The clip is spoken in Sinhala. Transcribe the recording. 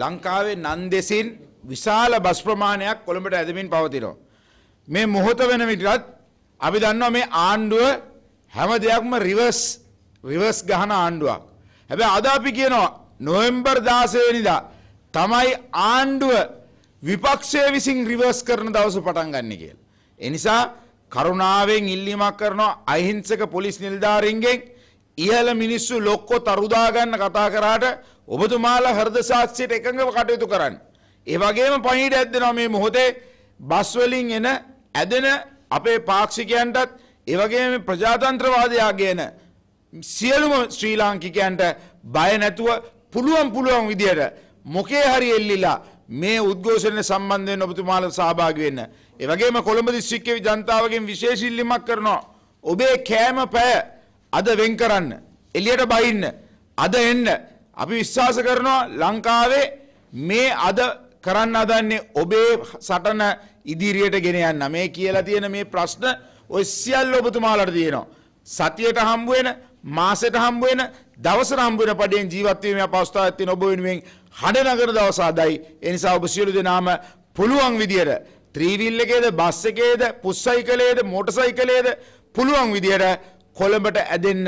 ලංකාවේ නන්දෙසින් විශාල බස් ප්‍රමාණයක් කොළඹට ඇදමින් පවතිනවා. මේ මොහොත වෙන විටත් අපි දන්නවා මේ ආණ්ඩුව හැම දෙයක්ම රිවර්ස් රිවර්ස් ගහන ආණ්ඩුවක්. හැබැයි අද අපි කියනවා නොවැම්බර් 16 වෙනිදා තමයි ආණ්ඩුව විපක්ෂය විසින් රිවර්ස් කරන දවස පටන් ගන්න කියලා. ඒ නිසා කරුණාවෙන් ඉල්ලීමක් කරනවා අහිංසක පොලිස් නිලධාරීන්ගෙන් ඉහල මිනිස්සු ලොක්කො තරුදාගන්න කතා කරාට ඔබතුමාලා හර්ද සාක්ෂයට එකඟව කටයුතු කරන්න. ඒවගේම පහිට ඇත්දෙනවා මේ මොහොතේ බස්වලින් එන ඇදෙන අපේ පාක්ෂිකයන්ටත් ඒවගේ ප්‍රජාතන්ත්‍රවාදයා ගේන සියලුම ශ්‍රී ලාංකිකයන්ට බය නැතුව පුළුවන් පුළුවන් විදියට මොකේ හරි එල්ලිලා මේ උද්ඝෝෂණය සම්බන්ධයෙන් ඔබතුමාල සහභාගී වෙන්න. ඒ වගේම කොළඹ දිස්ත්‍රික්කයේ ජනතාවගෙන් විශේෂ ඉල්ලීමක් කරනවා. ඔබේ කෑම පැය අද වෙන් කරන්න. එලියට බයින්න. අද එන්න. අපි විශ්වාස කරනවා ලංකාවේ මේ අද කරන්න අදන්නේ ඔබේ සටන ඉදිරියට ගෙන යන්න. මේ කියලා තියෙන මේ ප්‍රශ්න ඔය සියල්ල ඔබතුමාලට තියෙනවා. සතියට හම්බ වෙන, මාසෙට හම්බ වෙන, දවසට හම්බ වෙන පඩියෙන් ජීවත් වීමේ අපහසුතාවයක් තියෙන ඔබ වෙනුවෙන් හඬනගන දවස අදයි. ඒ නිසා ඔබ සියලු දෙනාම පුළුවන් විදියට ත්‍රීවිල් එකේද, බස් එකේද, පුස්සයිකලේද, මෝටර් සයිකලේද පුළුවන් විදියට කොළඹට ඇදෙන්න